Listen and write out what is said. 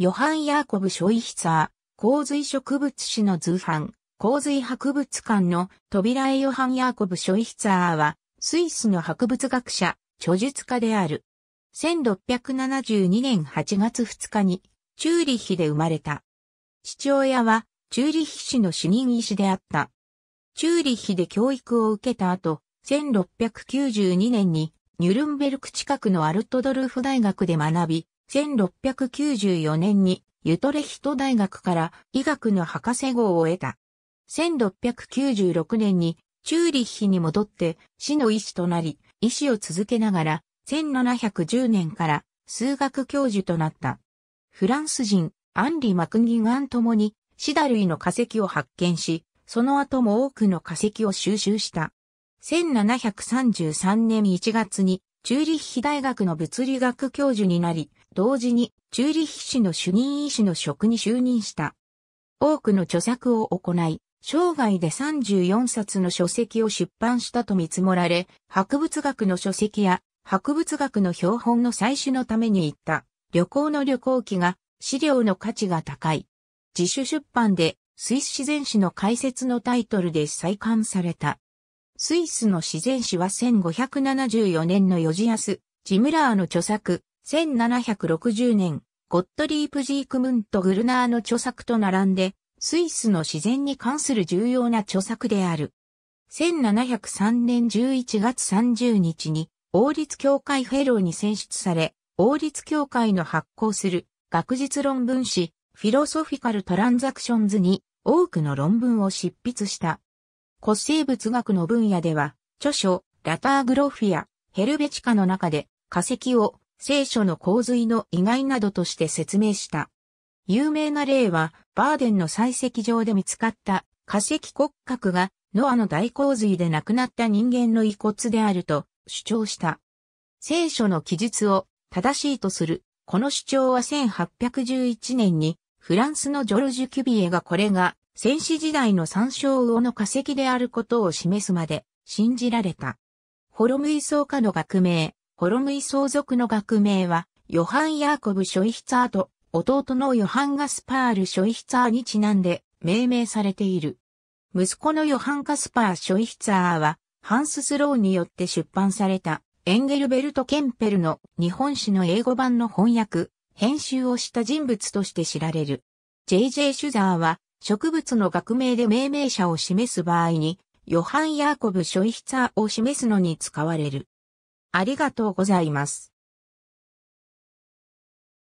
ヨハン・ヤーコブ・ショイヒサー、洪水植物史の図版、洪水博物館の扉絵ヨハン・ヤーコブ・ショイヒサーは、スイスの博物学者、著述家である。1672年8月2日に、チューリヒで生まれた。父親は、チューリヒ市の主任医師であった。チューリヒで教育を受けた後、1692年に、ニュルンベルク近くのアルトドルフ大学で学び、1694年にユトレヒト大学から医学の博士号を得た。1696年にチューリッヒに戻って死の医師となり、医師を続けながら1710年から数学教授となった。フランス人、アンリ・マクギガンともにシダ類の化石を発見し、その後も多くの化石を収集した。1733年1月にチューリッヒ大学の物理学教授になり、同時にチューリッヒ市の主任医師の職に就任した。多くの著作を行い、生涯で34冊の書籍を出版したと見積もられ、博物学の書籍や博物学の標本の採取のために行った旅行の旅行記が資料の価値が高い。自主出版でスイス自然史の解説のタイトルで再刊された。スイスの自然史は1574年のヨジアス、ジムラーの著作、1760年、ゴットリープ・ジークムント・グルナーの著作と並んで、スイスの自然に関する重要な著作である。1703年11月30日に、王立協会フェローに選出され、王立協会の発行する学術論文誌、フィロソフィカル・トランザクションズに多くの論文を執筆した。古生物学の分野では、著書、ラターグロフィア、ヘルベチカの中で化石を聖書の洪水の意外などとして説明した。有名な例は、バーデンの採石場で見つかった化石骨格が、ノアの大洪水で亡くなった人間の遺骨であると主張した。聖書の記述を正しいとする。この主張は1811年にフランスのジョルジュ・キュビエがこれが戦死時代の参照。魚の化石であることを示すまで信じられた。ホロムイソーカの学名、ホロムイ相続の学名は、ヨハン・ヤーコブ・ショイヒツァーと、弟のヨハン・ガスパール・ショイヒツァーにちなんで、命名されている。息子のヨハン・ガスパー・ショイヒツァーは、ハンス・スローによって出版された、エンゲルベルト・ケンペルの日本史の英語版の翻訳、編集をした人物として知られる。J.J. シュザーは、植物の学名で命名者を示す場合に、ヨハン・ヤーコブ・ショイヒツァーを示すのに使われる。ありがとうございます。